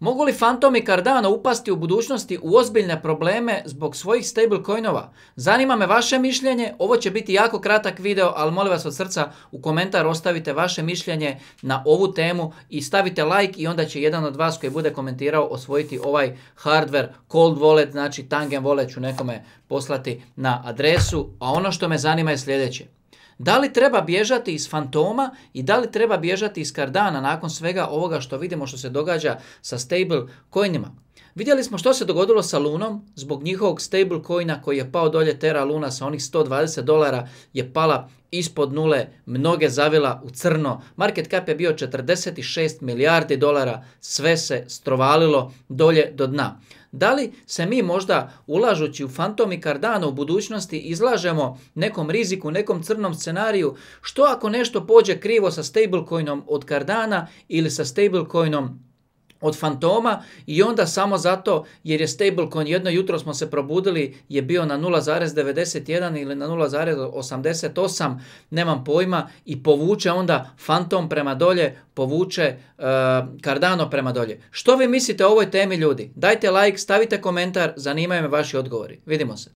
Mogu li fantomi Cardano upasti u budućnosti u ozbiljne probleme zbog svojih stablecoinova? Zanima me vaše mišljenje, ovo će biti jako kratak video, ali molim vas od srca u komentar ostavite vaše mišljenje na ovu temu i stavite like i onda će jedan od vas koji bude komentirao osvojiti ovaj hardware cold wallet, znači tangen wallet ću nekome poslati na adresu, a ono što me zanima je sljedeće. Da li treba bježati iz fantoma i da li treba bježati iz kardana nakon svega ovoga što vidimo što se događa sa stable coinima? Vidjeli smo što se dogodilo sa Lunom zbog njihovog stable coina koji je pao dolje Terra Luna sa onih 120 dolara je pala ispod nule, mnoge zavila u crno. Market cap je bio 46 milijardi dolara, sve se strovalilo dolje do dna. Da li se mi možda ulažući u fantomi i u budućnosti izlažemo nekom riziku, nekom crnom scenariju? Što ako nešto pođe krivo sa stablecoinom od kardana ili sa stablecoinom od fantoma i onda samo zato jer je stablecoin jedno jutro smo se probudili je bio na 0,91 ili na 0,88 nemam pojma i povuče onda fantom prema dolje povuče uh, Cardano prema dolje. Što vi mislite o ovoj temi ljudi? Dajte like, stavite komentar, zanimaju me vaši odgovori. Vidimo se.